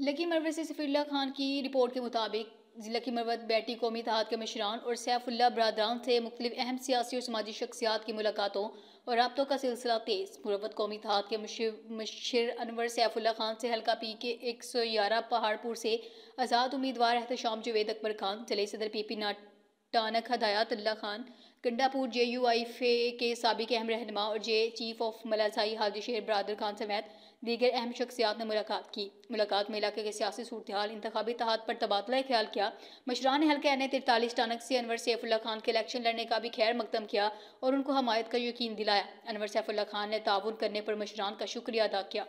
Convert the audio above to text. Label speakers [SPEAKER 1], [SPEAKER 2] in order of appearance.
[SPEAKER 1] lucky मरवत से सफ़ील्ला खान की report के मुताबिक ज़िला की मरवत बैठी कौमी तहत के मशरान और सैफुल्ला बरदरान से मुख्तलिफ अहम सियासी और समाजी शख्सियात की मुलाकातों और रबतों का सिलसिला तेज़ मुरवत कौमी तहत के मशर अनवर सैफुल्ला खान से हल्का पी के एक सौ ग्यारह पहाड़पुर से आज़ाद उम्मीदवार एहतशाम जवेद अकबर खान जिले सदर पी पी नाटानक Hidayat Allah Khan Gandapur J U I F के सबक अहम रहनमा और जे चीफ ऑफ मलासाई हाजी शेर बरदर खान समेत दीगर अहम शख्सियात ने मुलाकात की मुलाकात में इलाके के सियासी सूरत हाल इंतबी तहत पर तबादला ख्याल किया मशरान हल्के ने तिरतालीस टानक से अनवर सैफुल्ला खान के इलेक्शन लड़ने का भी खैर मकदम किया और उनको हमायत का यकीन दिलाया अनवर सैफुल्ला खान ने ताउन करने पर मशरान का शुक्रिया अदा किया